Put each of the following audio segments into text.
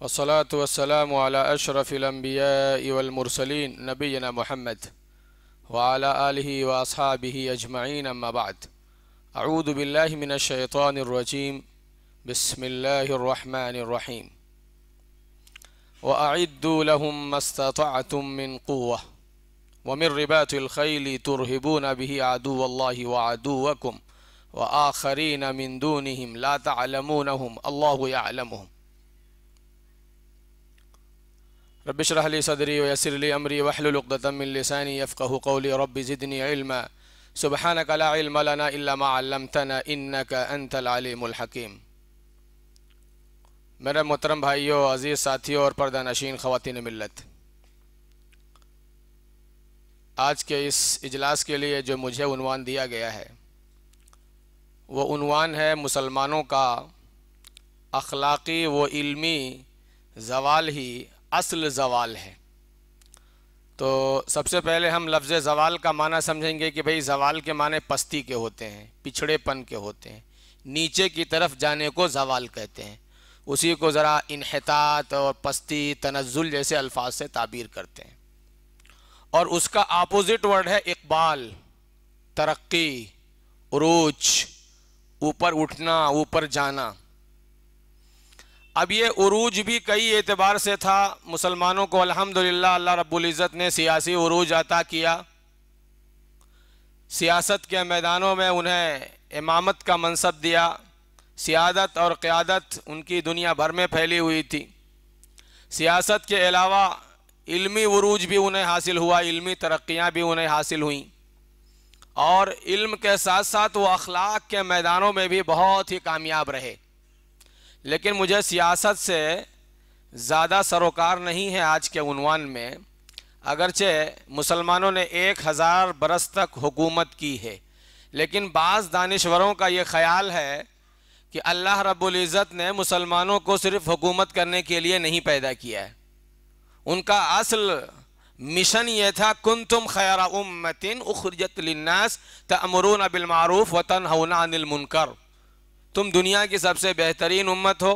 والصلاة والسلام على أشرف الأنبياء والمرسلين نبينا محمد وعلى آله وأصحابه أجمعين أما بعد أعوذ بالله من الشيطان الرجيم بسم الله الرحمن الرحيم وأعدوا لهم ما استطعتم من قوة ومن رباط الخيل ترهبون به عدو الله وعدوكم وآخرين من دونهم لا تعلمونهم الله يعلمهم रब शरह सदरी वयसर ली अमरी वहलुलदतम लसानी यफ़क़ कौली रब ज़िदनी इल्मा सुबहान कला मेरे मोहतरम भाइयों अज़ीज़ साथियों और पर्दा नशीन ख़वान मिलत आज के इस इजलास के लिए जो मुझे उनवान दिया गया है वो उनवान है मुसलमानों का अखलाक़ी व इल्मी जवाल ही असल जवाल है तो सबसे पहले हम लफ्ज़ जवाल का माना समझेंगे कि भाई जवाल के माने पस्ती के होते हैं पिछड़ेपन के होते हैं नीचे की तरफ जाने को जवाल कहते हैं उसी को ज़रा इनहतात और पस्ती तनजुल जैसे अल्फाज से ताबीर करते हैं और उसका आपोज़िट वर्ड है इकबाल तरक्की रूच ऊपर उठना ऊपर जाना अब ये उरूज भी कई एतबार से था मुसलमानों को अल्हम्दुलिल्लाह अल्लाह रब्बुल इज़्ज़त ने सियासी उरूज अता किया सियासत के मैदानों में उन्हें इमामत का मनसब दिया सियादत और क़्यादत उनकी दुनिया भर में फैली हुई थी सियासत के अलावा इल्मी उरूज भी उन्हें हासिल हुआ इल्मी तरक्याँ भी उन्हें हासिल हुई और इल्म के साथ साथ वो अखलाक के मैदानों में भी बहुत ही कामयाब रहे लेकिन मुझे सियासत से ज़्यादा सरोकार नहीं है आज के उनवान में अगरचे मुसलमानों ने एक हज़ार बरस तक हुकूमत की है लेकिन बाज़ दानश्वरों का ये ख्याल है कि अल्लाह रब्बुल इज़्ज़त ने मुसलमानों को सिर्फ हुकूमत करने के लिए नहीं पैदा किया है उनका असल मिशन ये था कुन तुम खैर उम्मतिन उखरजत लन्नास तमरून बिलमारूफ़ वतन हौना अनिल मुनकर तुम दुनिया की सबसे बेहतरीन उम्मत हो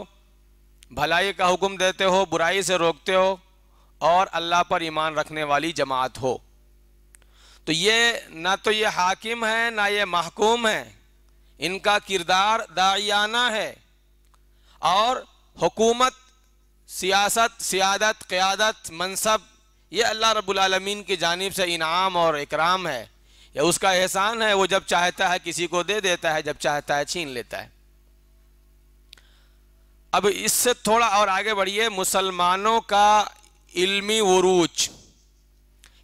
भलाई का हुक्म देते हो बुराई से रोकते हो और अल्लाह पर ईमान रखने वाली जमात हो तो ये ना तो ये हाकिम है ना ये महकूम है इनका किरदार दायाना है और हुकूमत सियासत सियादत क़्यादत मनसब ये अल्लाह रब्लमीन की जानब से इनाम और इकराम है या उसका एहसान है वो जब चाहता है किसी को दे देता है जब चाहता है छीन लेता है अब इससे थोड़ा और आगे बढ़िए मुसलमानों का इल्मी वरूज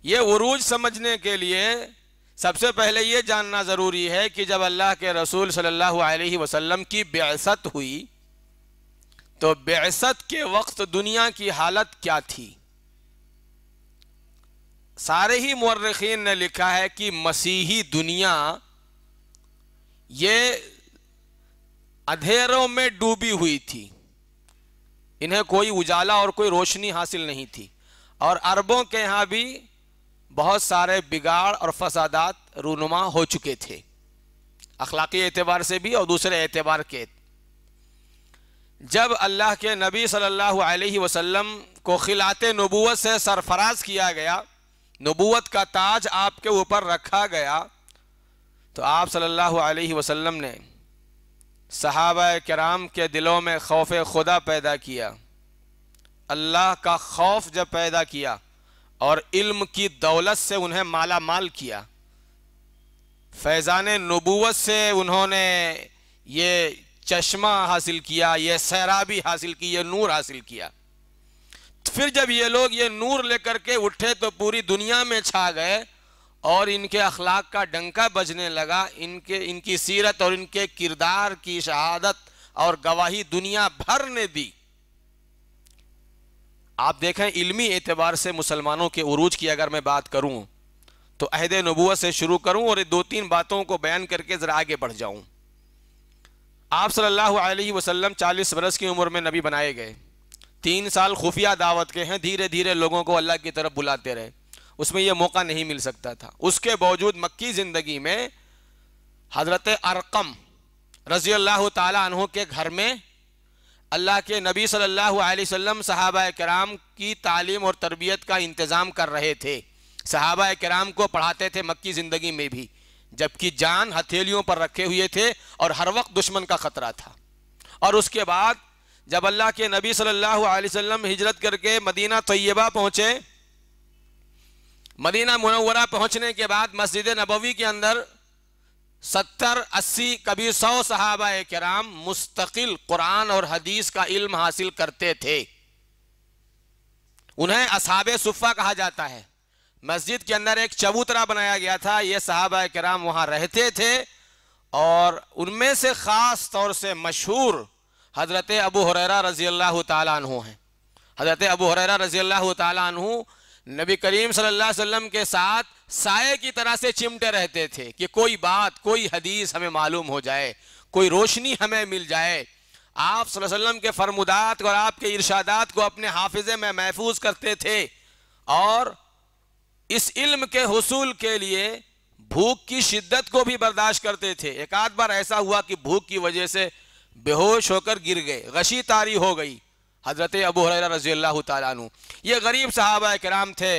ये वरूज समझने के लिए सबसे पहले ये जानना ज़रूरी है कि जब अल्लाह के रसूल सल्लल्लाहु अलैहि वसल्लम की बेसत हुई तो बेसत के वक्त दुनिया की हालत क्या थी सारे ही मर्रखीन ने लिखा है कि मसीही दुनिया ये अधेरों में डूबी हुई थी इन्हें कोई उजाला और कोई रोशनी हासिल नहीं थी और अरबों के यहाँ भी बहुत सारे बिगाड़ और फसादात रूनुमा हो चुके थे अखलाकी एतबार से भी और दूसरे एतबार के जब अल्लाह के नबी सल्लल्लाहु अलैहि वसल्लम को खिलात नबूत से सरफराज किया गया नबूत का ताज आपके ऊपर रखा गया तो आप सल्लल्लाहु अलैहि वसल्लम ने सहाब कराम के दिलों में खौफ खुदा पैदा किया अल्लाह का खौफ जब पैदा किया और इल्म की दौलत से उन्हें माला माल किया फैज़ान नबूवत से उन्होंने ये चश्मा हासिल किया ये सैराबी हासिल की ये नूर हासिल किया फिर जब ये लोग ये नूर लेकर के उठे तो पूरी दुनिया में छा गए और इनके अखलाक का डंका बजने लगा इनके इनकी सीरत और इनके किरदार की शहादत और गवाही दुनिया भर ने दी आप देखें इल्मी एतबार से मुसलमानों के उरूज की अगर मैं बात करूं तो अहद नबूत से शुरू करूं और दो तीन बातों को बयान करके ज़रा आगे बढ़ जाऊं आप सल्लल्लाहु अलैहि वसल्लम 40 बरस की उम्र में नबी बनाए गए तीन साल खुफिया दावत के हैं धीरे धीरे लोगों को अल्लाह की तरफ बुलाते रहे उसमें यह मौका नहीं मिल सकता था उसके बावजूद मक्की ज़िंदगी में हज़रत अरकम रज़ी अल्लाह तहों के घर में अल्लाह के नबी सल्लल्लाहु अलैहि वसल्लम सहाबा कराम की तालीम और तरबियत का इंतज़ाम कर रहे थे सहाबा कराम को पढ़ाते थे मक्की ज़िंदगी में भी जबकि जान हथेलियों पर रखे हुए थे और हर वक्त दुश्मन का ख़तरा था और उसके बाद जब अल्लाह के नबी सल्लल्लाहु अलैहि वसल्लम हिजरत करके मदीना तय्यबा पहुँचे मदीना मुनवरा पहुंचने के बाद मस्जिद नबवी के अंदर सत्तर अस्सी कभी सौ सहाबा कराम मुस्तकिल कुरान और हदीस का इल्म हासिल करते थे उन्हें असहाब सुफ़ा कहा जाता है मस्जिद के अंदर एक चबूतरा बनाया गया था ये साहबा कराम वहाँ रहते थे और उनमें से ख़ास तौर से मशहूर हज़रत अबू हुररा रज़ी अल्लाह तु हैं हज़रत अबू हुररा रज़ी अल्लाह तु नबी करीम सल्लल्लाहु अलैहि वसल्लम के साथ साय की तरह से चिमटे रहते थे कि कोई बात कोई हदीस हमें मालूम हो जाए कोई रोशनी हमें मिल जाए आप वसल्लम के फरमुदात और आपके इर्शादात को अपने हाफिजे में महफूज करते थे और इस इल्म के हसूल के लिए भूख की शिद्दत को भी बर्दाश्त करते थे एक आध बार ऐसा हुआ कि भूख की वजह से बेहोश होकर गिर गए गशी तारी हो गई हज़रत अबू हर रजी अल्लाह तु ये गरीब साहबा कराम थे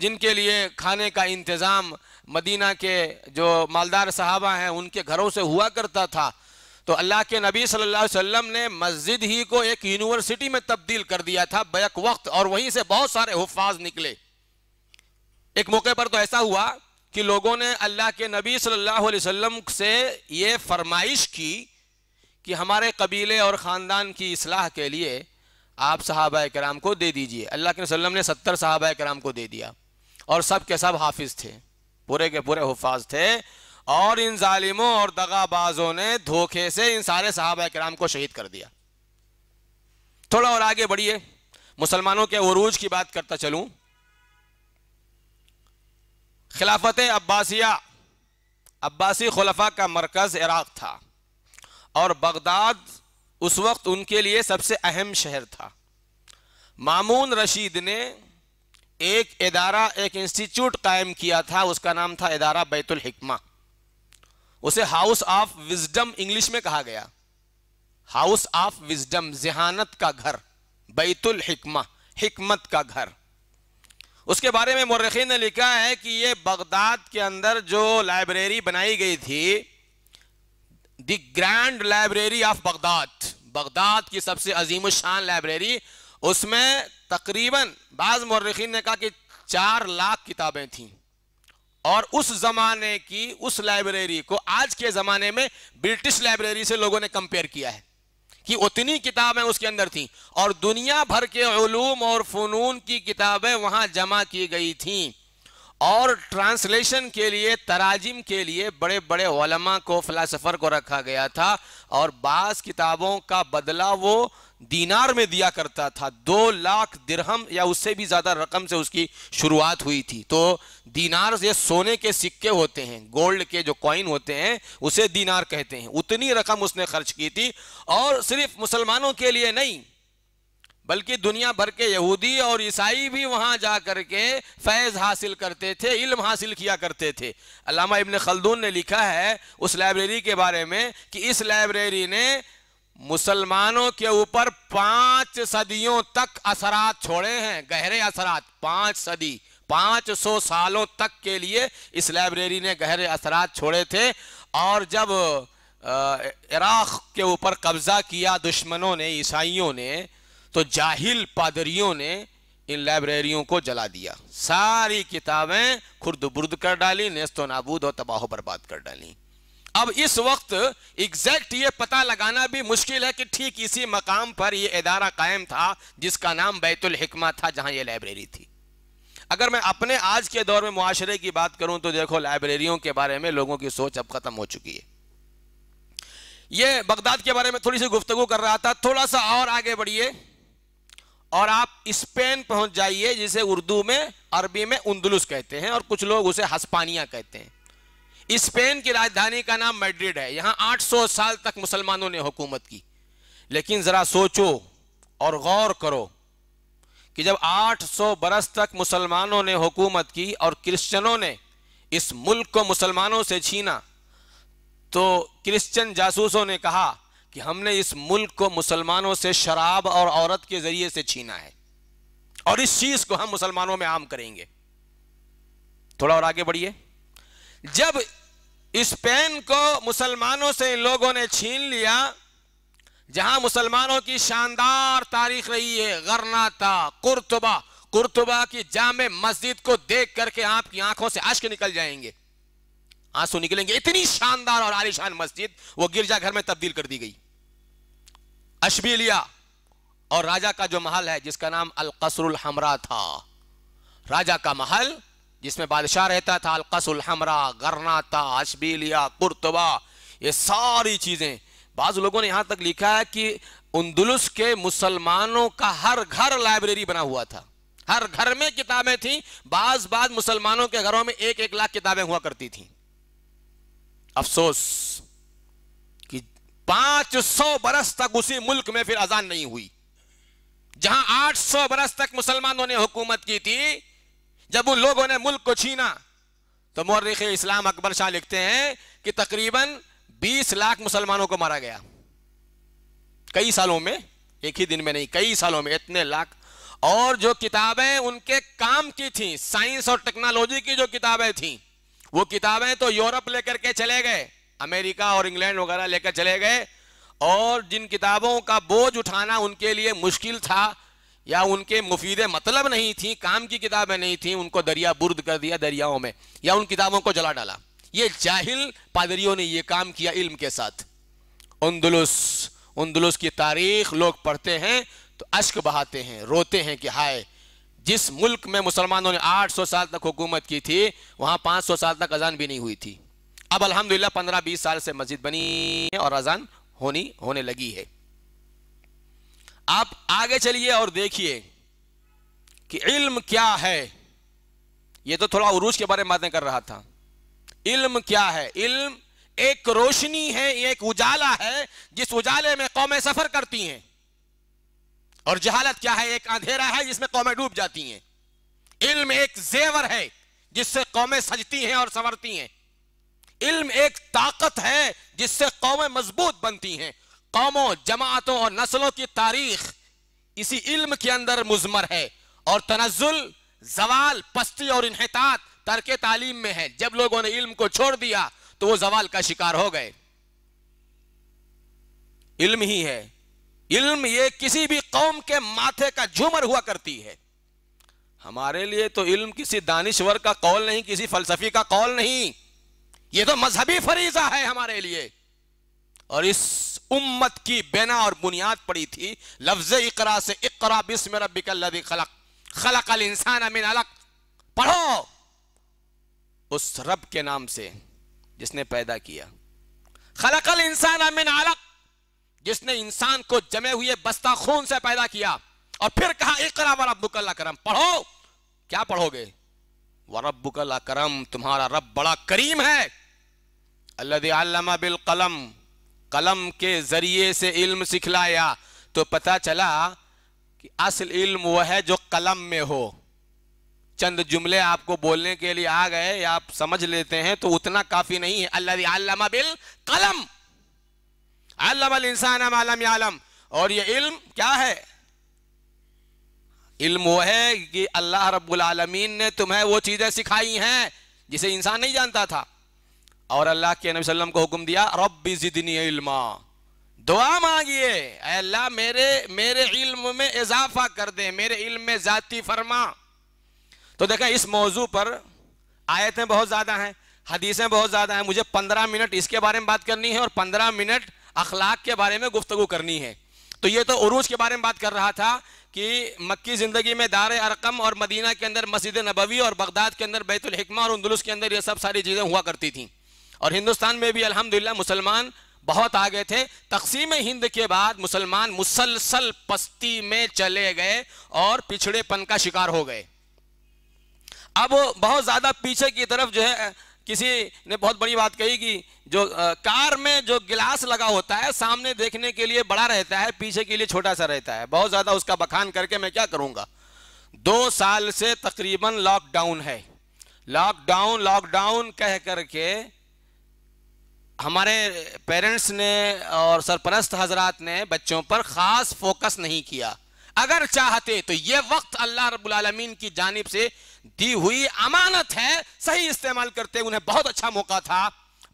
जिनके लिए खाने का इंतज़ाम मदीना के जो मालदार साहबा हैं उनके घरों से हुआ करता था तो अल्लाह के नबी सल्लल्लाहु अलैहि वसल्लम ने मस्जिद ही को एक यूनिवर्सिटी में तब्दील कर दिया था बैक वक्त और वहीं से बहुत सारे हफाज निकले एक मौके पर तो ऐसा हुआ कि लोगों ने अल्लाह के नबी सल्लल्लाहु अलैहि वसल्लम से ये फरमाइश की कि हमारे कबीले और ख़ानदान की असलाह के लिए आप सहाबा कराम को दे दीजिए अल्लाह के वसलम ने सत्तर सहाबा कराम को दे दिया और सब के सब हाफिज थे पूरे के पूरे हफाज थे और इन ालिमों और दगाबाजों ने धोखे से इन सारे सहाबा कराम को शहीद कर दिया थोड़ा और आगे बढ़िए मुसलमानों के वरूज की बात करता चलूँ खिलाफत अब्बासिया अब्बासी खलफा का मरकज़ इराक़ था और बगदाद उस वक्त उनके लिए सबसे अहम शहर था मामून रशीद ने एक अदारा एक इंस्टीट्यूट कायम किया था उसका नाम था इदारा बैतुल हिकमा उसे हाउस ऑफ विजडम इंग्लिश में कहा गया हाउस ऑफ विजडम जहानत का घर बैतुल हिकमा हिकमत का घर उसके बारे में मर्रखी ने लिखा है कि ये बगदाद के अंदर जो लाइब्रेरी बनाई गई थी the grand library of Baghdad Baghdad की सबसे अजीम शान लाइब्रेरी उसमें तकरीबन बाज मर्रखी ने कहा कि चार लाख किताबें थीं और उस जमाने की उस लाइब्रेरी को आज के ज़माने में ब्रिटिश लाइब्रेरी से लोगों ने कंपेयर किया है कि उतनी किताबें उसके अंदर थीं और दुनिया भर के ूम और फ़नून की किताबें वहाँ जमा की गई थीं और ट्रांसलेशन के लिए तराजिम के लिए बड़े बड़े वलमा को फिलासफर को रखा गया था और बास किताबों का बदला वो दीनार में दिया करता था दो लाख दिरहम या उससे भी ज़्यादा रकम से उसकी शुरुआत हुई थी तो दीनार ये सोने के सिक्के होते हैं गोल्ड के जो कॉइन होते हैं उसे दीनार कहते हैं उतनी रकम उसने खर्च की थी और सिर्फ मुसलमानों के लिए नहीं बल्कि दुनिया भर के यहूदी और ईसाई भी वहां जा करके फैज़ हासिल करते थे इल्म हासिल किया करते थे अलामा इबन खलदून ने लिखा है उस लाइब्रेरी के बारे में कि इस लाइब्रेरी ने मुसलमानों के ऊपर पांच सदियों तक असरात छोड़े हैं गहरे असरात पांच सदी पाँच सौ सालों तक के लिए इस लाइब्रेरी ने गहरे असरात छोड़े थे और जब इराक़ के ऊपर कब्ज़ा किया दुश्मनों ने ईसाइयों ने तो जाहिल पादरियों ने इन लाइब्रेरियों को जला दिया सारी किताबें खुर्द बुर्द कर डाली नेस्तो नाबूद और तबाह बर्बाद कर डाली अब इस वक्त एग्जैक्ट ये पता लगाना भी मुश्किल है कि ठीक इसी मकाम पर यह इदारा कायम था जिसका नाम बैतुल हिकमा था जहां यह लाइब्रेरी थी अगर मैं अपने आज के दौर में मुआशरे की बात करूं तो देखो लाइब्रेरियों के बारे में लोगों की सोच अब खत्म हो चुकी है यह बगदाद के बारे में थोड़ी सी गुफ्तगु कर रहा था थोड़ा सा और आगे बढ़िए और आप स्पेन पहुंच जाइए जिसे उर्दू में अरबी में उन्दुलुस कहते हैं और कुछ लोग उसे हस्पानिया कहते हैं स्पेन की राजधानी का नाम मैड्रिड है यहां 800 साल तक मुसलमानों ने हुकूमत की लेकिन जरा सोचो और गौर करो कि जब 800 बरस तक मुसलमानों ने हुकूमत की और क्रिश्चनों ने इस मुल्क को मुसलमानों से छीना तो क्रिश्चियन जासूसों ने कहा कि हमने इस मुल्क को मुसलमानों से शराब और औरत के जरिए से छीना है और इस चीज को हम मुसलमानों में आम करेंगे थोड़ा और आगे बढ़िए जब स्पेन को मुसलमानों से इन लोगों ने छीन लिया जहां मुसलमानों की शानदार तारीख रही है गरनाता कुर्तुबा कुर्तुबा की जाम मस्जिद को देख करके आपकी आंखों से अश्क निकल जाएंगे आंसू निकलेंगे इतनी शानदार और आलिशान मस्जिद वो गिरजाघर में तब्दील कर दी गई अशबीलिया और राजा का जो महल है जिसका नाम अलकसरुल हमरा था राजा का महल जिसमें बादशाह रहता था अलकसुल हमरा गरनाता अशबीलिया कुर्तबा ये सारी चीज़ें बाज़ लोगों ने यहां तक लिखा है कि उन्दुलस के मुसलमानों का हर घर लाइब्रेरी बना हुआ था हर घर में किताबें थी बाज बाज मुसलमानों के घरों में एक एक लाख किताबें हुआ करती थी अफसोस पांच सौ बरस तक उसी मुल्क में फिर अजान नहीं हुई जहां आठ सौ बरस तक मुसलमानों ने हुकूमत की थी जब उन लोगों ने मुल्क को छीना तो मौरख इस्लाम अकबर शाह लिखते हैं कि तकरीबन बीस लाख मुसलमानों को मारा गया कई सालों में एक ही दिन में नहीं कई सालों में इतने लाख और जो किताबें उनके काम की थी साइंस और टेक्नोलॉजी की जो किताबें थी वो किताबें तो यूरोप लेकर के चले गए अमेरिका और इंग्लैंड वगैरह लेकर चले गए और जिन किताबों का बोझ उठाना उनके लिए मुश्किल था या उनके मुफीद मतलब नहीं थी काम की किताबें नहीं थी उनको दरिया बुर्द कर दिया दरियाओं में या उन किताबों को जला डाला ये जाहिल पादरियों ने ये काम किया इल्म के साथ उन्दुलुस उन्दुलुस की तारीख लोग पढ़ते हैं तो अश्क बहाते हैं रोते हैं कि हाय जिस मुल्क में मुसलमानों ने 800 साल तक हुकूमत की थी वहां 500 साल तक अजान भी नहीं हुई थी अब अल्हम्दुलिल्लाह पंद्रह बीस साल से मस्जिद बनी है और अजान होनी होने लगी है आप आगे चलिए और देखिए कि इल्म क्या है ये तो थोड़ा उरूज के बारे में बातें कर रहा था इल्म क्या है इल्म एक रोशनी है एक उजाला है जिस उजाले में कौमें सफर करती हैं और जहालत क्या है एक अंधेरा है जिसमें कौमें डूब जाती हैं इल्म एक जेवर है जिससे कौमें सजती हैं और संवरती हैं इल्म एक ताकत है जिससे कौमें मजबूत बनती हैं कौमों जमातों और नस्लों की तारीख इसी इल्म के अंदर मुजमर है और तनजुल जवाल पस्ती और इनहतात तरक तालीम में है जब लोगों ने इल्म को छोड़ दिया तो वो जवाल का शिकार हो गए इल्म ही है इल्म ये किसी भी कौम के माथे का झूमर हुआ करती है हमारे लिए तो इल्म किसी दानिश्वर का कौल नहीं किसी फलसफी का कौल नहीं ये तो मजहबी फरीजा है हमारे लिए और इस उम्मत की बेना और बुनियाद पड़ी थी लफ्ज इकरा से इकरा बिस्म रबिकल्लि खलक खलक अल इंसान अमिन अलक पढ़ो उस रब के नाम से जिसने पैदा किया खलक अल इंसान अमिन अलक जिसने इंसान को जमे हुए बस्ता खून से पैदा किया और फिर कहा इकरा व रबुकल्ला करम पढ़ो क्या पढ़ोगे वरब अकरम तुम्हारा रब बड़ा करीम है अल्लाह बिल कलम कलम के जरिए से इल्म सिखलाया तो पता चला कि असल इल्म वह है जो कलम में हो चंद जुमले आपको बोलने के लिए आ गए या आप समझ लेते हैं तो उतना काफी नहीं है अल्लामा बिल कलम अल्लाम इंसान आलम और ये इल्म क्या है इल्म वो है कि अल्लाह रब्बुल आलमीन ने तुम्हें वो चीज़ें सिखाई हैं जिसे इंसान नहीं जानता था और अल्लाह के नबी वसल्लम को हुक्म दिया रब्बी जिदनी इल्मा दुआ मांगिए अल्लाह मेरे मेरे इल्म में इजाफा कर दे मेरे इल्म में ज़ाती फरमा तो देखा इस मौजू पर आयतें बहुत ज़्यादा हैं हदीसें बहुत ज़्यादा हैं मुझे पंद्रह मिनट इसके बारे में बात करनी है और पंद्रह मिनट अखलाक के बारे में गुफ्तु करनी है तो ये तो उरूज के बारे में बात कर रहा था कि मक्की ज़िंदगी में दार अरकम और मदीना के अंदर मस्जिद नबवी और बगदाद के अंदर बैतुलहकमा और उन्दुलस के अंदर ये सब सारी चीज़ें हुआ करती थी और हिंदुस्तान में भी अलहमदिल्ला मुसलमान बहुत आगे थे तकसीम हिंद के बाद मुसलमान मुसलसल पस्ती में चले गए और पिछड़ेपन का शिकार हो गए अब बहुत ज़्यादा पीछे की तरफ जो है किसी ने बहुत बड़ी बात कही कि जो आ, कार में जो गिलास लगा होता है सामने देखने के लिए बड़ा रहता है पीछे के लिए छोटा सा रहता है बहुत ज़्यादा उसका बखान करके मैं क्या करूंगा दो साल से तकरीबन लॉकडाउन है लॉकडाउन लॉकडाउन कह करके हमारे पेरेंट्स ने और सरपरस्त हजरात ने बच्चों पर ख़ास फोकस नहीं किया अगर चाहते तो ये वक्त अल्लाह रबालमीन की जानब से दी हुई अमानत है सही इस्तेमाल करते उन्हें बहुत अच्छा मौका था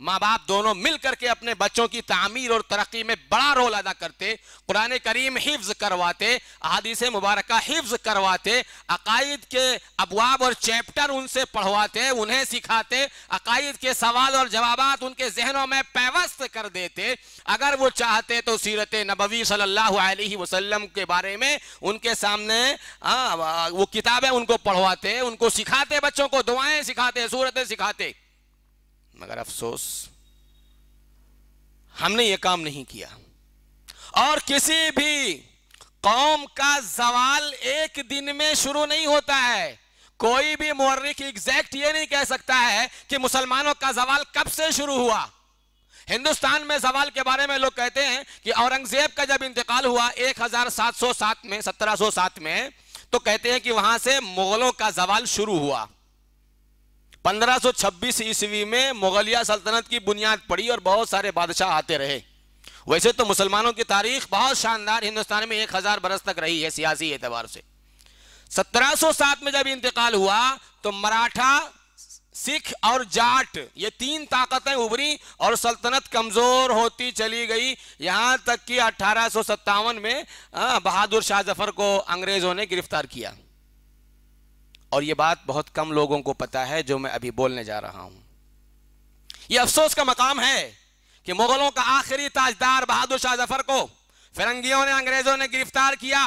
माँ बाप दोनों मिल करके अपने बच्चों की तामीर और तरक्की में बड़ा रोल अदा करते कुरान करीम हिफ्ज करवाते हादिस मुबारक हिफ्ज करवाते अकायद के अबवाब और चैप्टर उनसे पढ़वाते उन्हें सिखाते अकायद के सवाल और जवाब उनके जहनों में पैवस्त कर देते अगर वो चाहते तो सीरत नबवी सल्लल्लाहु अलैहि वसल्लम के बारे में उनके सामने आ, वो किताबें उनको पढ़वाते उनको सिखाते बच्चों को दुआएं सिखाते सूरतें सिखाते मगर अफसोस हमने ये काम नहीं किया और किसी भी कौम का जवाल एक दिन में शुरू नहीं होता है कोई भी मुहर्रिक एग्जैक्ट ये नहीं कह सकता है कि मुसलमानों का जवाल कब से शुरू हुआ हिंदुस्तान में जवाल के बारे में लोग कहते हैं कि औरंगजेब का जब इंतकाल हुआ 1707 में 1707 में तो कहते हैं कि वहां से मुगलों का जवाल शुरू हुआ 1526 ईस्वी में मुगलिया सल्तनत की बुनियाद पड़ी और बहुत सारे बादशाह आते रहे वैसे तो मुसलमानों की तारीख बहुत शानदार हिंदुस्तान में एक हजार बरस तक रही है सियासी एतबार से 1707 में जब इंतकाल हुआ तो मराठा सिख और जाट ये तीन ताकतें उभरी और सल्तनत कमजोर होती चली गई यहां तक कि अठारह में बहादुर शाह जफर को अंग्रेजों ने गिरफ्तार किया और ये बात बहुत कम लोगों को पता है जो मैं अभी बोलने जा रहा हूं यह अफसोस का मकाम है कि मुगलों का आखिरी ताजदार बहादुर शाह जफर को फिरंगियों ने अंग्रेजों ने गिरफ्तार किया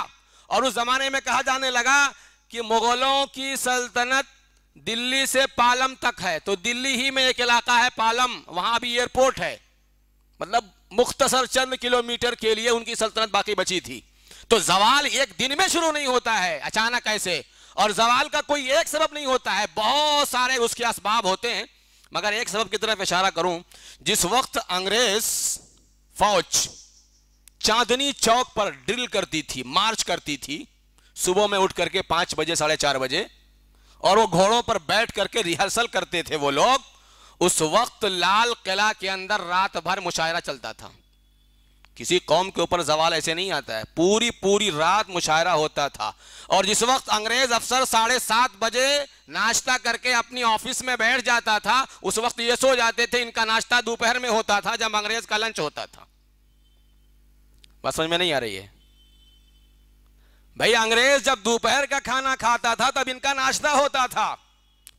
और उस जमाने में कहा जाने लगा कि मुगलों की सल्तनत दिल्ली से पालम तक है तो दिल्ली ही में एक इलाका है पालम वहां भी एयरपोर्ट है मतलब मुख्तसर चंद किलोमीटर के लिए उनकी सल्तनत बाकी बची थी तो जवाल एक दिन में शुरू नहीं होता है अचानक ऐसे और जवाल का कोई एक सबब नहीं होता है बहुत सारे उसके असबाब होते हैं मगर एक सबब की तरफ इशारा करूं जिस वक्त अंग्रेज फौज चांदनी चौक पर ड्रिल करती थी मार्च करती थी सुबह में उठ करके पांच बजे साढ़े चार बजे और वो घोड़ों पर बैठ करके रिहर्सल करते थे वो लोग उस वक्त लाल किला के अंदर रात भर मुशायरा चलता था किसी कौम के ऊपर जवाल ऐसे नहीं आता है पूरी पूरी रात मुशायरा होता था और जिस वक्त अंग्रेज अफसर साढ़े सात बजे नाश्ता करके अपनी ऑफिस में बैठ जाता था उस वक्त ये सो जाते थे इनका नाश्ता दोपहर में होता था जब अंग्रेज का लंच होता था बस समझ में नहीं आ रही है भाई अंग्रेज जब दोपहर का खाना खाता था तब इनका नाश्ता होता था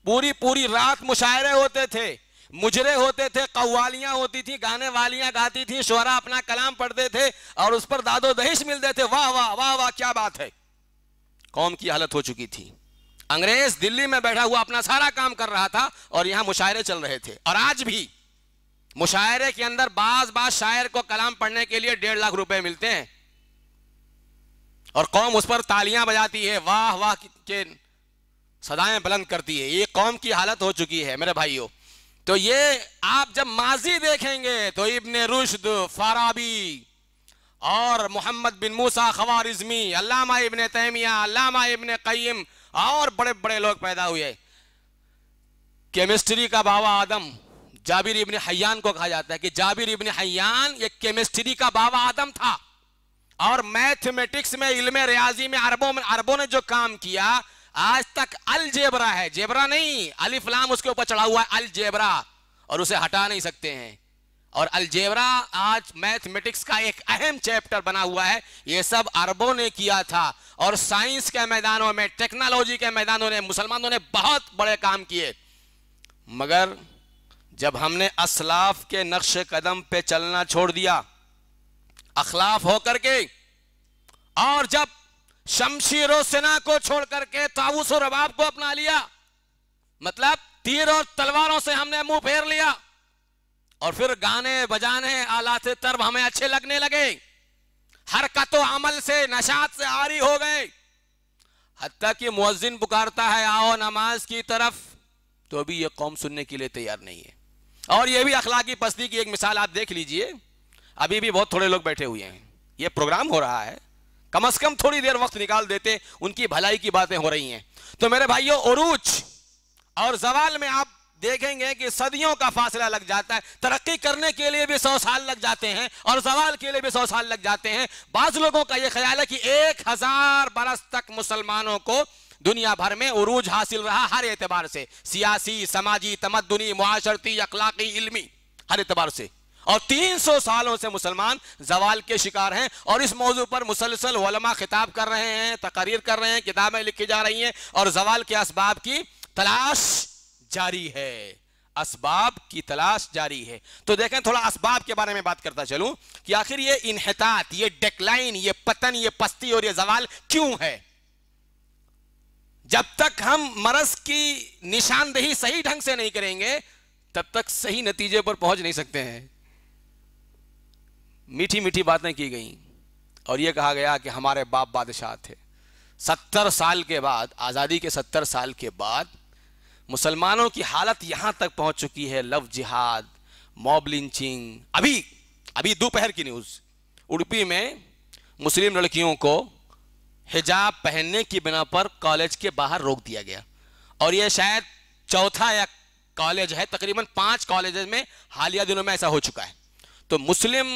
पूरी पूरी रात मुशायरे होते थे मुजरे होते थे कव्वालियां होती थी गाने वालियां गाती थी शोरा अपना कलाम पढ़ते थे और उस पर दादो दहेश मिलते थे वाह वाह वाह वाह क्या बात है कौम की हालत हो चुकी थी अंग्रेज दिल्ली में बैठा हुआ अपना सारा काम कर रहा था और यहां मुशायरे चल रहे थे और आज भी मुशायरे के अंदर बाज बाज शायर को कलाम पढ़ने के लिए डेढ़ लाख रुपए मिलते हैं और कौम उस पर तालियां बजाती है वाह वाह के सदाएं बुलंद करती है ये कौम की हालत हो चुकी है मेरे भाइयों तो ये आप जब माजी देखेंगे तो इबन रुश्द फाराबी और मोहम्मद बिन मूसा खवारिजमी अल्लामा इबन तैमिया अल्लामा इबन कईम और बड़े बड़े लोग पैदा हुए केमिस्ट्री का बाबा आदम जाबिर इबन हयान को कहा जाता है कि जाबिर इबन हयान ये केमिस्ट्री का बाबा आदम था और मैथमेटिक्स में इल्म रियाजी में अरबों में अरबों ने जो काम किया आज तक अल जेबरा है जेबरा नहीं अलिफ लाम उसके ऊपर चढ़ा हुआ है अल जेबरा और उसे हटा नहीं सकते हैं और अलजेबरा आज मैथमेटिक्स का एक अहम चैप्टर बना हुआ है ये सब अरबों ने किया था और साइंस के मैदानों में टेक्नोलॉजी के मैदानों ने मुसलमानों ने बहुत बड़े काम किए मगर जब हमने असलाफ के नक्श कदम पे चलना छोड़ दिया अखलाफ होकर के और जब शमशीर और सेना को छोड़ करके ताबूस और रबाब को अपना लिया मतलब तीर और तलवारों से हमने मुंह फेर लिया और फिर गाने बजाने आला से तरब हमें अच्छे लगने लगे हरकत अमल से नशात से आरी हो गए हती कि मुअजिन पुकारता है आओ नमाज की तरफ तो अभी ये कौम सुनने के लिए तैयार नहीं है और ये भी अखलाकी पस्ती की एक मिसाल आप देख लीजिए अभी भी बहुत थोड़े लोग बैठे हुए हैं ये प्रोग्राम हो रहा है कम से कम थोड़ी देर वक्त निकाल देते उनकी भलाई की बातें हो रही हैं तो मेरे भाइयों ओरूज और जवाल में आप देखेंगे कि सदियों का फासला लग जाता है तरक्की करने के लिए भी सौ साल लग जाते हैं और सवाल के लिए भी सौ साल लग जाते हैं बाज लोगों का यह ख्याल है कि एक हजार बरस तक मुसलमानों को दुनिया भर में उरूज हासिल रहा हर एतबार से सियासी समाजी तमदनी मुआशरती अखलाकी इलमी हर एतबार से और 300 सालों से मुसलमान जवाल के शिकार हैं और इस मौजू पर मुसलसल वलमा खिताब कर रहे हैं तकरीर कर रहे हैं किताबें लिखी जा रही हैं और जवाल के इसबाब की तलाश जारी है इसबाब की तलाश जारी है तो देखें थोड़ा इसबाब के बारे में बात करता चलूं कि आखिर ये इनहतात ये डेकलाइन ये पतन ये पस्ती और ये जवाल क्यों है जब तक हम मरस की निशानदेही सही ढंग से नहीं करेंगे तब तक सही नतीजे पर पहुंच नहीं सकते हैं मीठी मीठी बातें की गई और ये कहा गया कि हमारे बाप बादशाह थे सत्तर साल के बाद आज़ादी के सत्तर साल के बाद मुसलमानों की हालत यहाँ तक पहुँच चुकी है लव जिहाद मॉब लिंचिंग अभी अभी दोपहर की न्यूज़ उड़पी में मुस्लिम लड़कियों को हिजाब पहनने की बिना पर कॉलेज के बाहर रोक दिया गया और यह शायद चौथा या कॉलेज है तकरीबन पांच कॉलेज में हालिया दिनों में ऐसा हो चुका है तो मुस्लिम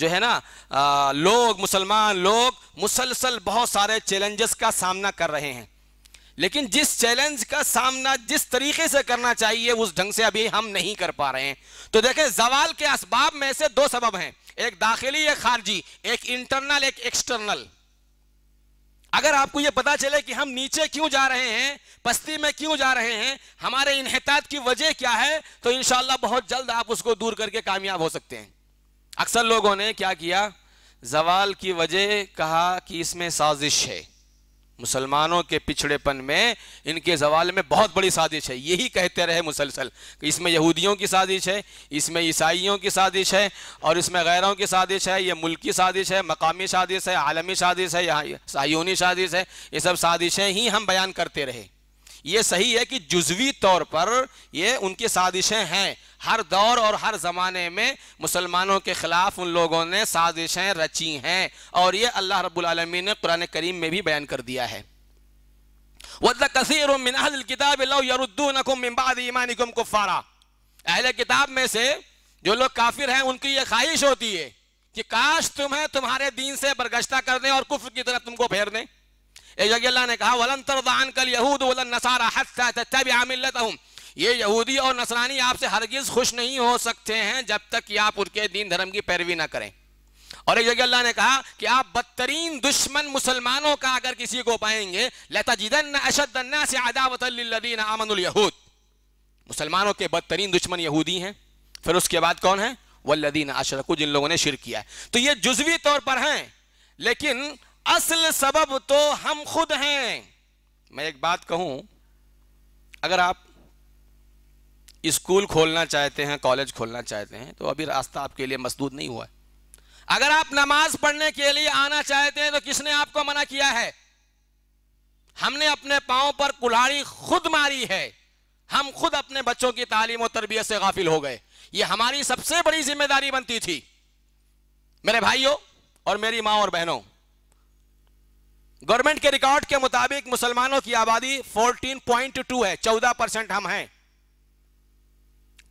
जो है ना आ, लोग मुसलमान लोग मुसलसल बहुत सारे चैलेंजेस का सामना कर रहे हैं लेकिन जिस चैलेंज का सामना जिस तरीके से करना चाहिए उस ढंग से अभी हम नहीं कर पा रहे हैं तो देखें जवाल के इसबाब में से दो सबब हैं एक दाखिली एक खारजी एक इंटरनल एक एक्सटर्नल अगर आपको यह पता चले कि हम नीचे क्यों जा रहे हैं पस्ती में क्यों जा रहे हैं हमारे इनहतात की वजह क्या है तो इनशाला बहुत जल्द आप उसको दूर करके कामयाब हो सकते हैं अक्सर लोगों ने क्या किया जवाल की वजह कहा कि इसमें साजिश है मुसलमानों के पिछड़ेपन में इनके जवाल में बहुत बड़ी साजिश है यही कहते रहे मुसलसल कि इसमें यहूदियों की साजिश है इसमें ईसाइयों की साजिश है और इसमें गैरों की साजिश है ये मुल्की साजिश है मकामी साजिश है आलमी साजिश है यहाँ सायूनी साजिश है ये सब साजिशें ही हम बयान करते रहे ये सही है कि जुजवी तौर पर ये उनकी साजिशें हैं हर दौर और हर ज़माने में मुसलमानों के ख़िलाफ़ उन लोगों ने साजिशें रची हैं और ये अल्लाह रबालमीन ने कुरान करीम में भी बयान कर दिया है किताब किताब में से जो लोग काफिर हैं उनकी ये ख्वाहिश होती है कि काश तुम्हें तुम्हारे दीन से बरगश्ता कर दें और कुफ्र की तरफ तुमको फेर दें ने कहा वलन तरदान कल यहूद वलन नसारा हत्या तत्या मिलत ये यहूदी और नसरानी आपसे हरगिज़ खुश नहीं हो सकते हैं जब तक कि आप उनके दीन धर्म की पैरवी ना करें और एक जगह अल्लाह ने कहा कि आप बदतरीन दुश्मन मुसलमानों का अगर किसी को पाएंगे लता जिदन अशदन्ना से आदावतल्लिन आमनयहूद मुसलमानों के बदतरीन दुश्मन यहूदी हैं फिर उसके बाद कौन है वल्लदीन अशरकू जिन लोगों ने शिर किया है तो ये जुजवी तौर पर हैं लेकिन असल सबब तो हम खुद हैं मैं एक बात कहूं अगर आप स्कूल खोलना चाहते हैं कॉलेज खोलना चाहते हैं तो अभी रास्ता आपके लिए मसदूद नहीं हुआ है अगर आप नमाज पढ़ने के लिए आना चाहते हैं तो किसने आपको मना किया है हमने अपने पांव पर कुल्हाड़ी खुद मारी है हम खुद अपने बच्चों की तालीम और तरबियत से गाफिल हो गए ये हमारी सबसे बड़ी जिम्मेदारी बनती थी मेरे भाइयों और मेरी माँ और बहनों गवर्नमेंट के रिकॉर्ड के मुताबिक मुसलमानों की आबादी 14.2 है 14 परसेंट हम हैं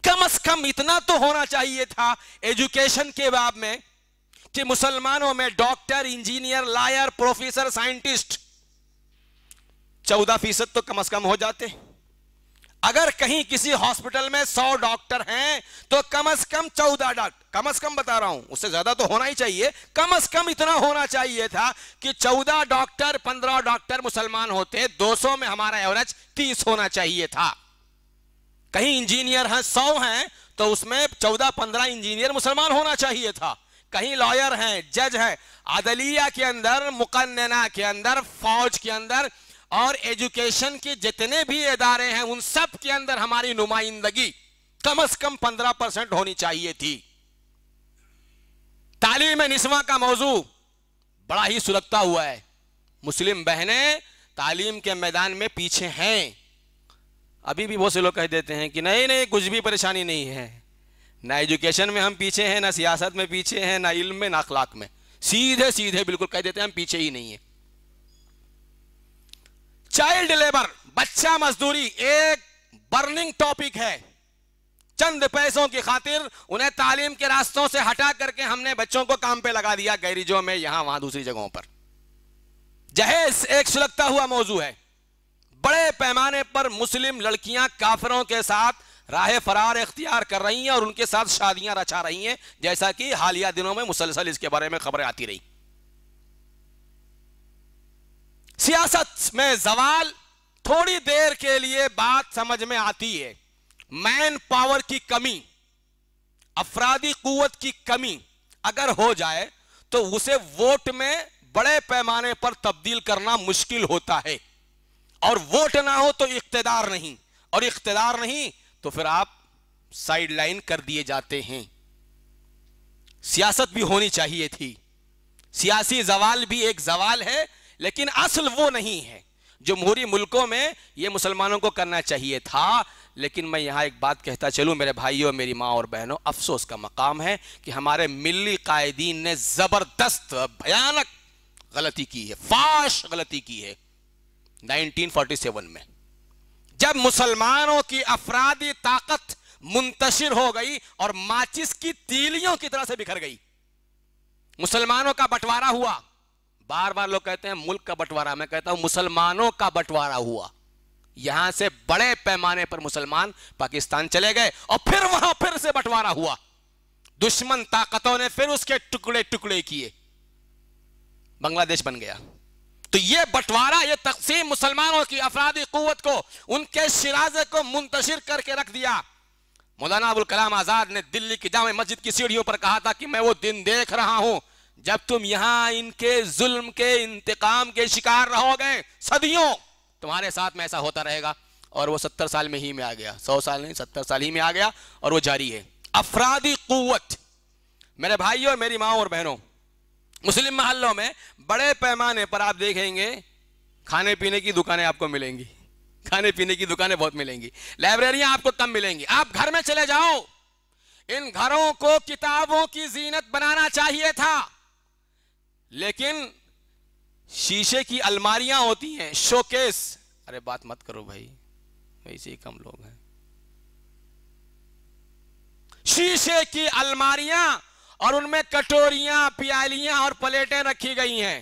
कम से कम इतना तो होना चाहिए था एजुकेशन के बाब में कि मुसलमानों में doctor engineer lawyer professor scientist चौदह फीसद तो कम से कम हो जाते हैं अगर कहीं किसी हॉस्पिटल में सौ डॉक्टर हैं तो कम अज कम चौदह डॉक्टर कम से कम बता रहा हूं उससे ज्यादा तो होना ही चाहिए कम से कम इतना होना चाहिए था कि चौदह डॉक्टर पंद्रह डॉक्टर मुसलमान होते दो सौ में हमारा एवरेज तीस होना चाहिए था कहीं इंजीनियर हैं सौ हैं तो उसमें चौदह पंद्रह इंजीनियर मुसलमान होना चाहिए था कहीं लॉयर हैं जज हैं अदलिया के अंदर मुकन्ना के अंदर फौज के अंदर और एजुकेशन के जितने भी इदारे हैं उन सब के अंदर हमारी नुमाइंदगी कम से कम पंद्रह परसेंट होनी चाहिए थी तालीम निस्वा का मौजू बड़ा ही सुलगता हुआ है मुस्लिम बहनें तालीम के मैदान में पीछे हैं अभी भी बहुत से लोग कह देते हैं कि नहीं नहीं कुछ भी परेशानी नहीं है ना एजुकेशन में हम पीछे हैं ना सियासत में पीछे हैं ना इल्म में ना अखलाक में सीधे सीधे बिल्कुल कह देते हैं हम पीछे ही नहीं है चाइल्ड लेबर बच्चा मजदूरी एक बर्निंग टॉपिक है चंद पैसों की खातिर उन्हें तालीम के रास्तों से हटा करके हमने बच्चों को काम पे लगा दिया गैरिजों में यहां वहां दूसरी जगहों पर जहेज एक सुलगता हुआ मौजू है बड़े पैमाने पर मुस्लिम लड़कियां काफरों के साथ राह फरार इख्तियार कर रही हैं और उनके साथ शादियां रचा रही हैं जैसा कि हालिया दिनों में मुसलसल इसके बारे में खबरें आती रही सियासत में जवाल थोड़ी देर के लिए बात समझ में आती है मैन पावर की कमी अफराधी कुवत की कमी अगर हो जाए तो उसे वोट में बड़े पैमाने पर तब्दील करना मुश्किल होता है और वोट ना हो तो इकतेदार नहीं और इकतेदार नहीं तो फिर आप साइडलाइन कर दिए जाते हैं सियासत भी होनी चाहिए थी सियासी जवाल भी एक जवाल है लेकिन असल वो नहीं है जमहूरी मुल्कों में ये मुसलमानों को करना चाहिए था लेकिन मैं यहाँ एक बात कहता चलूँ मेरे भाइयों मेरी माँ और बहनों अफसोस का मकाम है कि हमारे मिली कायदीन ने ज़बरदस्त भयानक गलती की है फाश गलती की है 1947 में जब मुसलमानों की अफराधी ताकत मुंतशिर हो गई और माचिस की तीलियों की तरह से बिखर गई मुसलमानों का बंटवारा हुआ बार बार लोग कहते हैं मुल्क का बंटवारा मैं कहता हूं मुसलमानों का बंटवारा हुआ यहां से बड़े पैमाने पर मुसलमान पाकिस्तान चले गए और फिर वहां फिर से बंटवारा हुआ दुश्मन ताकतों ने फिर उसके टुकड़े टुकड़े किए बांग्लादेश बन गया तो ये बंटवारा ये तकसीम मुसलमानों की अफराधी कुत को उनके शराजे को मुंतशिर करके रख दिया मौलाना अबुल कलाम आजाद ने दिल्ली की जाम मस्जिद की सीढ़ियों पर कहा था कि मैं वो दिन देख रहा हूं जब तुम यहां इनके जुल्म के इंतकाम के शिकार रहोगे सदियों तुम्हारे साथ में ऐसा होता रहेगा और वो सत्तर साल में ही में आ गया सौ साल नहीं सत्तर साल ही में आ गया और वो जारी है अफराधी कुत मेरे भाई और मेरी माओ और बहनों मुस्लिम महल्लों में बड़े पैमाने पर आप देखेंगे खाने पीने की दुकानें आपको मिलेंगी खाने पीने की दुकानें बहुत मिलेंगी लाइब्रेरियां आपको कम मिलेंगी आप घर में चले जाओ इन घरों को किताबों की जीनत बनाना चाहिए था लेकिन शीशे की अलमारियां होती हैं शोकेस अरे बात मत करो भाई वैसे ही कम लोग हैं शीशे की अलमारियां और उनमें कटोरियां प्यालियां और प्लेटें रखी गई हैं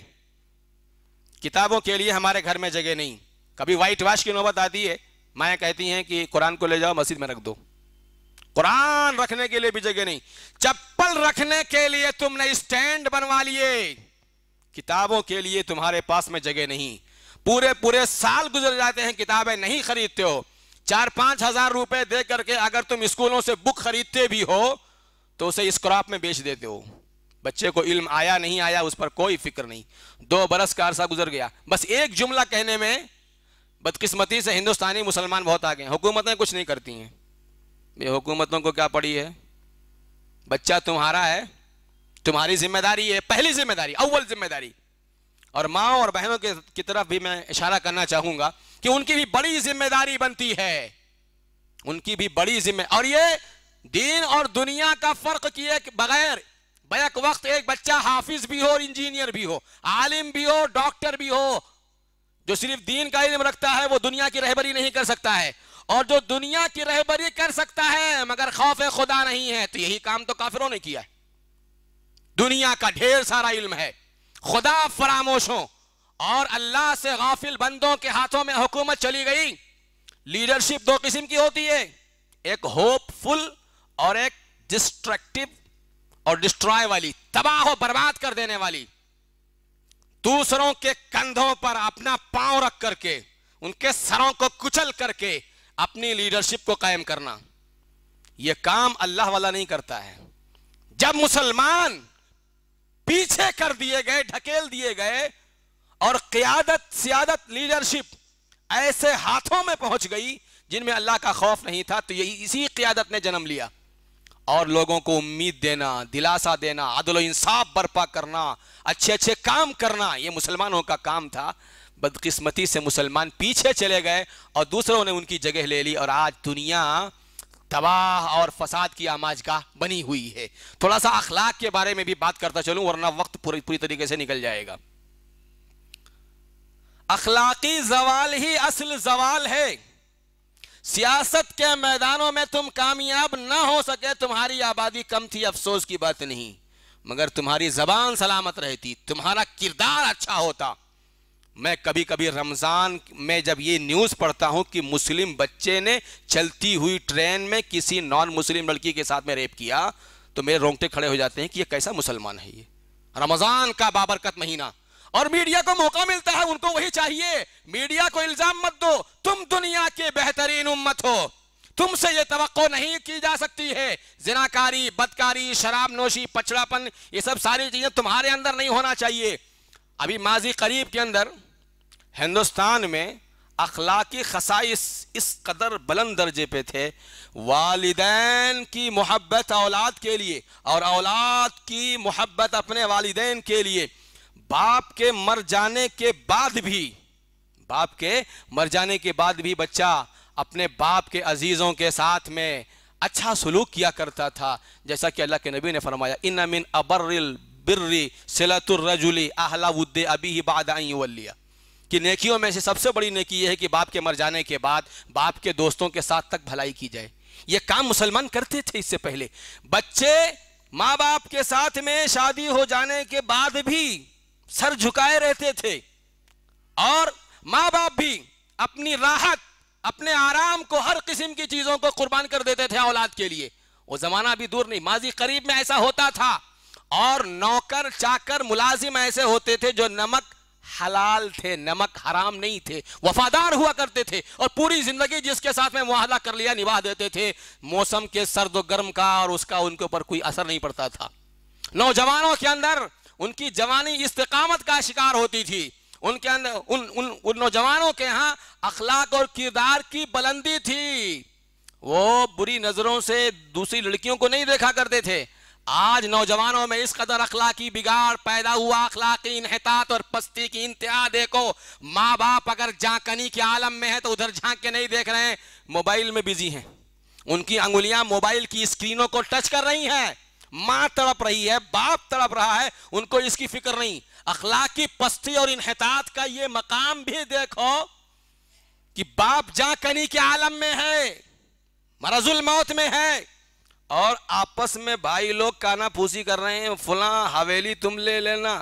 किताबों के लिए हमारे घर में जगह नहीं कभी व्हाइट वाश की नौबत आती है माया कहती हैं कि कुरान को ले जाओ मस्जिद में रख दो कुरान रखने के लिए भी जगह नहीं चप्पल रखने के लिए तुमने स्टैंड बनवा लिए किताबों के लिए तुम्हारे पास में जगह नहीं पूरे पूरे साल गुजर जाते हैं किताबें नहीं खरीदते हो चार पांच हजार रुपए दे करके अगर तुम स्कूलों से बुक खरीदते भी हो तो उसे स्क्रॉप में बेच देते हो बच्चे को इल्म आया नहीं आया उस पर कोई फिक्र नहीं दो बरस का अरसा गुजर गया बस एक जुमला कहने में बदकिस्मती से हिंदुस्तानी मुसलमान बहुत आ गए हुकूमतें कुछ नहीं करती हैं ये हुकूमतों को क्या पड़ी है बच्चा तुम्हारा है तुम्हारी जिम्मेदारी है पहली जिम्मेदारी अव्वल जिम्मेदारी और माओ और बहनों के की तरफ भी मैं इशारा करना चाहूंगा कि उनकी भी बड़ी जिम्मेदारी बनती है उनकी भी बड़ी जिम्मे और ये दीन और दुनिया का फर्क किए बगैर बैक वक्त एक बच्चा हाफिज भी हो इंजीनियर भी हो आलिम भी हो डॉक्टर भी हो जो सिर्फ दीन का इलम रखता है वो दुनिया की रहबरी नहीं कर सकता है और जो दुनिया की रहबरी कर सकता है मगर खौफ खुदा नहीं है तो यही काम तो काफिरों ने किया है दुनिया का ढेर सारा इल्म है खुदा फरामोशों और अल्लाह से गाफिल बंदों के हाथों में हुकूमत चली गई लीडरशिप दो किस्म की होती है एक होपफुल और एक डिस्ट्रक्टिव और डिस्ट्रॉय वाली तबाह बर्बाद कर देने वाली दूसरों के कंधों पर अपना पांव रख करके उनके सरों को कुचल करके अपनी लीडरशिप को कायम करना यह काम अल्लाह वाला नहीं करता है जब मुसलमान पीछे कर दिए गए ढकेल दिए गए और क्यादत सियादत लीडरशिप ऐसे हाथों में पहुंच गई जिनमें अल्लाह का खौफ नहीं था तो यही इसी क्यादत ने जन्म लिया और लोगों को उम्मीद देना दिलासा देना अदल इंसाफ बर्पा करना अच्छे अच्छे काम करना ये मुसलमानों का काम था बदकिस्मती से मुसलमान पीछे चले गए और दूसरों ने उनकी जगह ले ली और आज दुनिया तबाह और फसाद की का बनी हुई है थोड़ा सा अखलाक के बारे में भी बात करता चलूं वरना वक्त पूरी पूरी तरीके से निकल जाएगा अखलाकी जवाल ही असल जवाल है सियासत के मैदानों में तुम कामयाब ना हो सके तुम्हारी आबादी कम थी अफसोस की बात नहीं मगर तुम्हारी जबान सलामत रहती तुम्हारा किरदार अच्छा होता मैं कभी कभी रमज़ान में जब ये न्यूज़ पढ़ता हूँ कि मुस्लिम बच्चे ने चलती हुई ट्रेन में किसी नॉन मुस्लिम लड़की के साथ में रेप किया तो मेरे रोंगटे खड़े हो जाते हैं कि ये कैसा मुसलमान है ये रमज़ान का बाबरकत महीना और मीडिया को मौका मिलता है उनको वही चाहिए मीडिया को इल्ज़ाम मत दो तुम दुनिया के बेहतरीन उम्मत हो तुमसे ये तो नहीं की जा सकती है जिनाकारी बदकारी शराब नोशी पचड़ापन ये सब सारी चीज़ें तुम्हारे अंदर नहीं होना चाहिए अभी माजी करीब के अंदर हिंदुस्तान में अखलाकी खसाइस इस कदर बुलंद दर्जे पे थे वालदेन की मोहब्बत औलाद के लिए और औलाद की मोहब्बत अपने वालदेन के लिए बाप के मर जाने के बाद भी बाप के मर जाने के बाद भी बच्चा अपने बाप के अजीज़ों के साथ में अच्छा सलूक किया करता था जैसा कि अल्लाह के नबी ने फरमाया इन अमिन बिर्री सिलातुर्रजुली आहलाउद्द अभी ही बाद आई वलिया कि नेकियों में से सबसे बड़ी नेकी यह है कि बाप के मर जाने के बाद बाप के दोस्तों के साथ तक भलाई की जाए यह काम मुसलमान करते थे इससे पहले बच्चे माँ बाप के साथ में शादी हो जाने के बाद भी सर झुकाए रहते थे और माँ बाप भी अपनी राहत अपने आराम को हर किस्म की चीजों को कुर्बान कर देते थे औलाद के लिए वो जमाना भी दूर नहीं माजी करीब में ऐसा होता था और नौकर चाकर मुलाजिम ऐसे होते थे जो नमक हलाल थे नमक हराम नहीं थे वफादार हुआ करते थे और पूरी जिंदगी जिसके साथ में मुआहदा कर लिया निभा देते थे मौसम के सर्द गर्म का और उसका उनके ऊपर कोई असर नहीं पड़ता था नौजवानों के अंदर उनकी जवानी इस्तकामत का शिकार होती थी उनके अंदर उन उन, उन नौजवानों के यहां अखलाक और किरदार की बुलंदी थी वो बुरी नजरों से दूसरी लड़कियों को नहीं देखा करते थे आज नौजवानों में इस कदर अखलाकी बिगाड़ पैदा हुआ अखलाकी इनहतात और पस्ती की इंतहा देखो माँ बाप अगर झांकनी के आलम में है तो उधर झांक के नहीं देख रहे हैं मोबाइल में बिजी हैं उनकी अंगुलियां मोबाइल की स्क्रीनों को टच कर रही हैं माँ तड़प रही है बाप तड़प रहा है उनको इसकी फिक्र नहीं अखलाकी पस्ती और इनहतात का ये मकाम भी देखो कि बाप झांकनी के आलम में है मरजुल मौत में है और आपस में भाई लोग काना फूसी कर रहे हैं फलां हवेली तुम ले लेना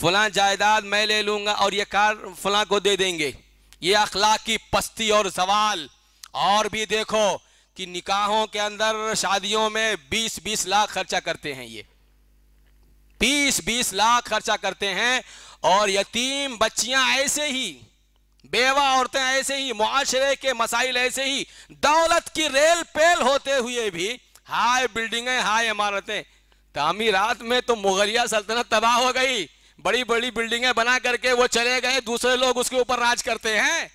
फलां जायदाद मैं ले लूंगा और ये कार फलां को दे देंगे ये अखलाक की पस्ती और सवाल और भी देखो कि निकाहों के अंदर शादियों में 20-20 लाख खर्चा करते हैं ये 20-20 लाख खर्चा करते हैं और यतीम बच्चियां ऐसे ही बेवा औरतें ऐसे ही मुआशरे के मसाइल ऐसे ही दौलत की रेल पेल होते हुए भी हाय बिल्डिंगें हाय इमारतें तामीरात में तो मुगलिया सल्तनत तबाह हो गई बड़ी बड़ी बिल्डिंगें बना करके वो चले गए दूसरे लोग उसके ऊपर राज करते हैं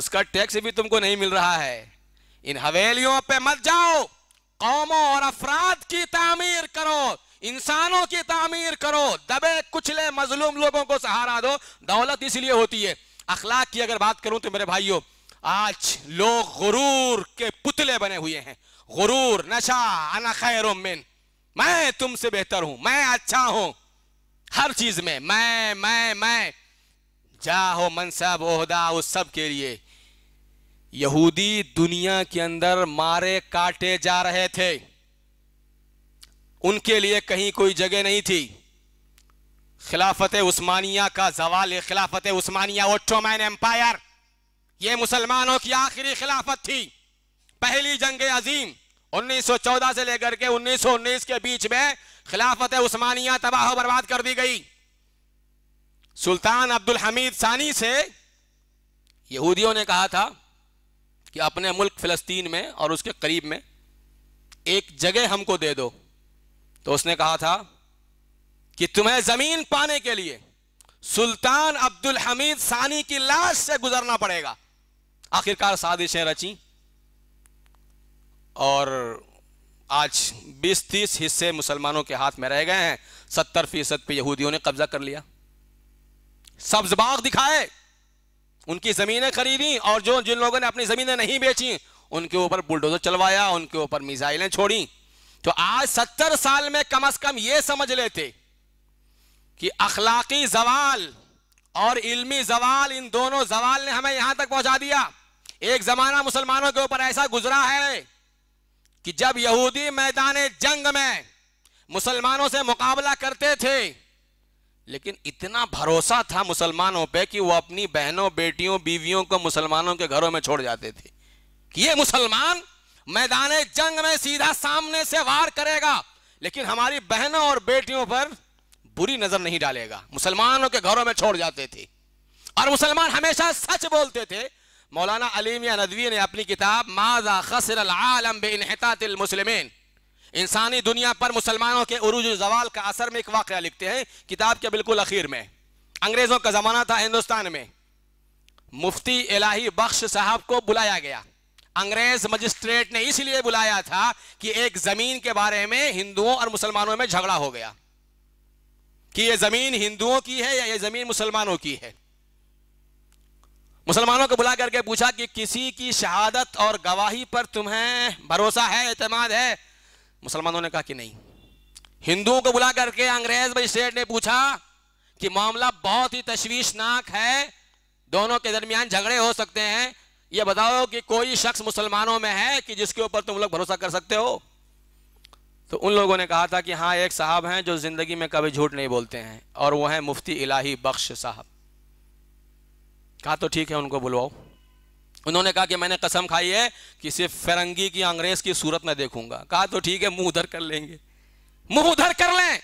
उसका टैक्स भी तुमको नहीं मिल रहा है इन हवेलियों पे मत जाओ कौमों और अफराद की तामीर करो इंसानों की तामीर करो दबे कुचले मजलूम लोगों को सहारा दो दौलत इसलिए होती है अखलाक की अगर बात करूं तो मेरे भाइयों आज लोग गुरूर के पुतले बने हुए हैं गुरूर नशा अना खैर मिन मैं तुमसे बेहतर हूं मैं अच्छा हूं हर चीज में मैं मैं मैं जा हो मनसब ओहदा उस सब के लिए यहूदी दुनिया के अंदर मारे काटे जा रहे थे उनके लिए कहीं कोई जगह नहीं थी खिलाफत उस्मानिया का जवाल खिलाफत उस्मानिया ओटोमैन एम्पायर ये मुसलमानों की आखिरी खिलाफत थी पहली जंग अजीम 1914 से लेकर के 1919 के बीच में खिलाफत उस्मानिया तबाह बर्बाद कर दी गई सुल्तान अब्दुल हमीद सानी से यहूदियों ने कहा था कि अपने मुल्क फिलिस्तीन में और उसके करीब में एक जगह हमको दे दो तो उसने कहा था कि तुम्हें जमीन पाने के लिए सुल्तान अब्दुल हमीद सानी की लाश से गुजरना पड़ेगा आखिरकार साजिशें रची और आज 20-30 हिस्से मुसलमानों के हाथ में रह गए हैं 70 फीसद पे यहूदियों ने कब्जा कर लिया सब्ज बाग दिखाए उनकी जमीनें खरीदी और जो जिन लोगों ने अपनी जमीनें नहीं बेची उनके ऊपर बुलडोजर चलवाया उनके ऊपर मिसाइलें छोड़ी तो आज 70 साल में कम अज कम ये समझ लेते कि अखलाकी जवाल और इलमी जवाल इन दोनों जवाल ने हमें यहां तक पहुंचा दिया एक जमाना मुसलमानों के ऊपर ऐसा गुजरा है कि जब यहूदी मैदान जंग में मुसलमानों से मुकाबला करते थे लेकिन इतना भरोसा था मुसलमानों पे कि वो अपनी बहनों बेटियों बीवियों को मुसलमानों के घरों में छोड़ जाते थे कि ये मुसलमान मैदान जंग में सीधा सामने से वार करेगा लेकिन हमारी बहनों और बेटियों पर बुरी नजर नहीं डालेगा मुसलमानों के घरों में छोड़ जाते थे और मुसलमान हमेशा सच बोलते थे मौलाना अलीमिया नदवी ने अपनी किताब माजा खसर आलम मुसलमिन इंसानी दुनिया पर मुसलमानों के अरूज जवाल का असर में एक वाक़ लिखते हैं किताब के बिल्कुल अखीर में अंग्रेज़ों का ज़माना था हिंदुस्तान में मुफ्ती इलाही बख्श साहब को बुलाया गया अंग्रेज मजिस्ट्रेट ने इसलिए बुलाया था कि एक जमीन के बारे में हिंदुओं और मुसलमानों में झगड़ा हो गया कि यह जमीन हिंदुओं की है या यह जमीन मुसलमानों की है मुसलमानों को बुला करके पूछा कि किसी की शहादत और गवाही पर तुम्हें भरोसा है अतमाद है मुसलमानों ने कहा कि नहीं हिंदुओं को बुला करके अंग्रेज भाई सेठ ने पूछा कि मामला बहुत ही तश्वीशनाक है दोनों के दरमियान झगड़े हो सकते हैं यह बताओ कि कोई शख्स मुसलमानों में है कि जिसके ऊपर तुम लोग भरोसा कर सकते हो तो उन लोगों ने कहा था कि हाँ एक साहब हैं जो ज़िंदगी में कभी झूठ नहीं बोलते हैं और वो हैं मुफ्ती इलाही बख्श साहब कहा तो ठीक है उनको बुलवाओ उन्होंने कहा कि मैंने कसम खाई है कि सिर्फ फिरंगी की अंग्रेज की सूरत में देखूंगा कहा तो ठीक है मुंह उधर कर लेंगे मुंह उधर कर लें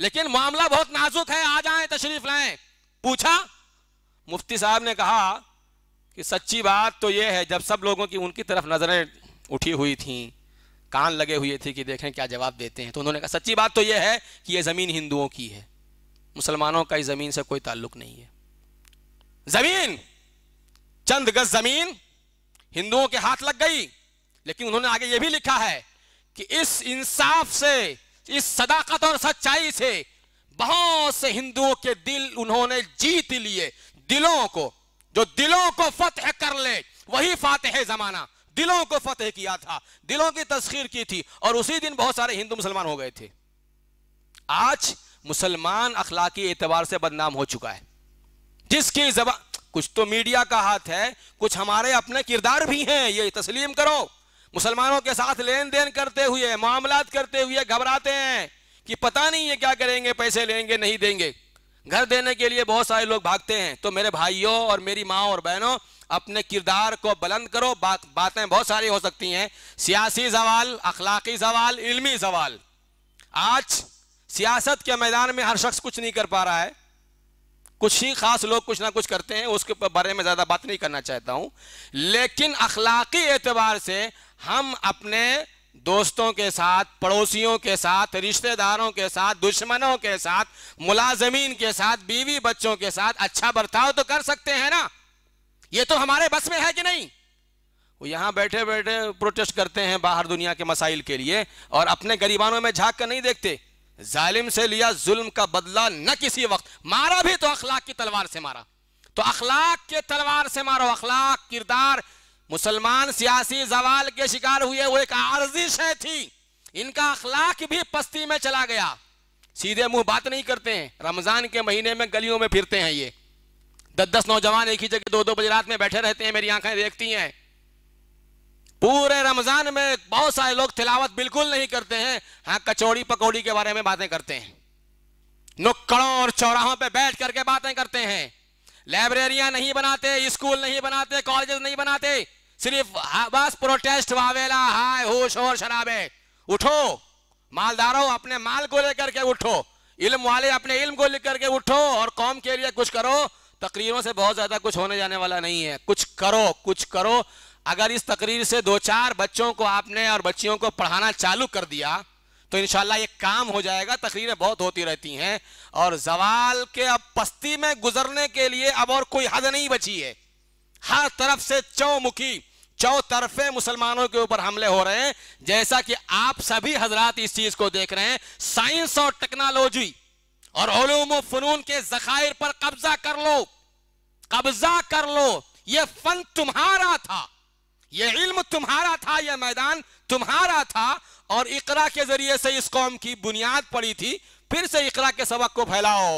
लेकिन मामला बहुत नाजुक है आ जाए तशरीफ लाए पूछा मुफ्ती साहब ने कहा कि सच्ची बात तो यह है जब सब लोगों की उनकी तरफ नजरें उठी हुई थी कान लगे हुए थे कि देखें क्या जवाब देते हैं तो उन्होंने कहा सच्ची बात तो यह है कि यह ज़मीन हिंदुओं की है मुसलमानों का इस ज़मीन से कोई ताल्लुक नहीं है जमीन चंद गज जमीन हिंदुओं के हाथ लग गई लेकिन उन्होंने आगे यह भी लिखा है कि इस इंसाफ से इस सदाकत और सच्चाई से बहुत से हिंदुओं के दिल उन्होंने जीत लिए दिलों को जो दिलों को फतेह कर ले वही फातह जमाना दिलों को फतेह किया था दिलों की तस्खीर की थी और उसी दिन बहुत सारे हिंदू मुसलमान हो गए थे आज मुसलमान अखलाकी एतबार से बदनाम हो चुका है जिसकी जबा कुछ तो मीडिया का हाथ है कुछ हमारे अपने किरदार भी हैं ये तस्लीम करो मुसलमानों के साथ लेन देन करते हुए मामला करते हुए घबराते हैं कि पता नहीं ये क्या करेंगे पैसे लेंगे नहीं देंगे घर देने के लिए बहुत सारे लोग भागते हैं तो मेरे भाइयों और मेरी माँ और बहनों अपने किरदार को बुलंद करो बात बातें बहुत सारी हो सकती हैं सियासी सवाल अखलाकी सवाल इल्मी सवाल आज सियासत के मैदान में हर शख्स कुछ नहीं कर पा रहा है कुछ ही खास लोग कुछ ना कुछ करते हैं उसके बारे में ज़्यादा बात नहीं करना चाहता हूं लेकिन अखलाकी एतबार से हम अपने दोस्तों के साथ पड़ोसियों के साथ रिश्तेदारों के साथ दुश्मनों के साथ मुलाजमीन के साथ बीवी बच्चों के साथ अच्छा बर्ताव तो कर सकते हैं ना ये तो हमारे बस में है कि नहीं वो यहां बैठे बैठे प्रोटेस्ट करते हैं बाहर दुनिया के मसाइल के लिए और अपने गरीबानों में झांक कर नहीं देखते जालिम से लिया जुल्म का बदला न किसी वक्त मारा भी तो अखलाक की तलवार से मारा तो अखलाक के तलवार से मारो अखलाक किरदार मुसलमान सियासी जवाल के शिकार हुए वो एक आर्जिश है थी इनका अखलाक भी पस्ती में चला गया सीधे मुंह बात नहीं करते हैं रमजान के महीने में गलियों में फिरते हैं ये दस दस नौजवान एक ही जगह दो दो बजे रात में बैठे रहते हैं मेरी आंखें देखती हैं पूरे रमजान में बहुत सारे लोग तिलावत बिल्कुल नहीं करते हैं हाँ कचौड़ी पकौड़ी के बारे में बातें करते हैं नुक्कड़ों और चौराहों पे बैठ करके बातें करते हैं लाइब्रेरिया नहीं बनाते स्कूल नहीं बनाते कॉलेजेस नहीं बनाते सिर्फ बस प्रोटेस्ट वावेला हाय होश और शराबे उठो मालदारों अपने माल को लेकर के उठो इल्म वाले अपने इल्म को लेकर के उठो और कौम के लिए कुछ करो तकरीरों से बहुत ज्यादा कुछ होने जाने वाला नहीं है कुछ करो कुछ करो अगर इस तकरीर से दो चार बच्चों को आपने और बच्चियों को पढ़ाना चालू कर दिया तो इनशाला ये काम हो जाएगा तकरीरें बहुत होती रहती हैं और जवाल के अब पस्ती में गुजरने के लिए अब और कोई हद नहीं बची है हर तरफ से चौमुखी चौ तरफे मुसलमानों के ऊपर हमले हो रहे हैं जैसा कि आप सभी हजरात इस चीज को देख रहे हैं साइंस और टेक्नोलॉजी और फनून के जखायर पर कब्जा कर लो कब्जा कर लो ये फन तुम्हारा था ये इल्म तुम्हारा था यह मैदान तुम्हारा था और इकरा के जरिए से इस कौम की बुनियाद पड़ी थी फिर से इकरा के सबक को फैलाओ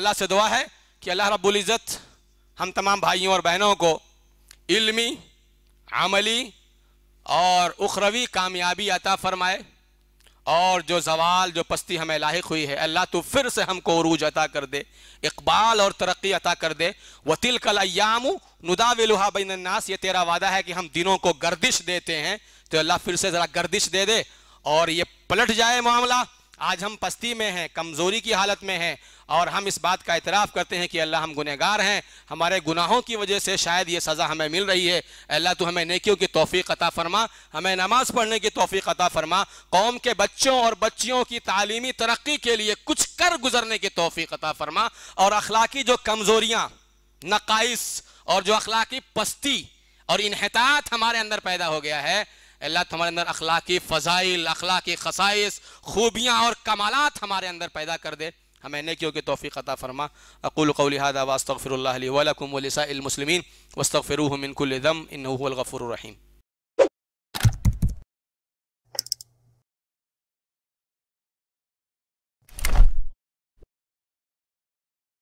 अल्लाह से दुआ है कि अल्लाह रब्बुल इज़्ज़त हम तमाम भाइयों और बहनों को इल्मी आमली और उखरवी कामयाबी अता फरमाए और जो जवाल जो पस्ती हमें लाक हुई है अल्लाह तो फिर से हमको अरूज अता कर दे इकबाल और तरक्की अता कर दे वतिल कलायाम नुदा विलुहा बिनन्नास ये तेरा वादा है कि हम दिनों को गर्दिश देते हैं तो अल्लाह फिर से ज़रा गर्दिश दे दे और ये पलट जाए मामला आज हम पस्ती में हैं कमजोरी की हालत में हैं और हम इस बात का इतराफ़ करते हैं कि अल्लाह हम गुनहगार हैं हमारे गुनाहों की वजह से शायद ये सज़ा हमें मिल रही है अल्लाह तो हमें नेकियों की तोफ़ी अता फरमा हमें नमाज़ पढ़ने की तोफ़ी अता फरमा कौम के बच्चों और बच्चियों की तालीमी तरक्की के लिए कुछ कर गुजरने की तोफ़ी अता फरमा और अखलाकी जो कमज़ोरियाँ नकाइस और जो अखलाकी पस्ती और इनहतात हमारे अंदर पैदा हो गया है अल्लाह हमारे अंदर अखलाकी फ़ज़ाइल अखलाकी खसाइस खूबियाँ और कमालत हमारे अंदर पैदा कर दे हमें नेकियों की तोफ़ी अता फ़रमा अकुल कौलिहादा वास्तफ़िर वलकुमलिसामुसलिमिन वस्तफ़िर मिनकुलदम इन गफ़ुररहीम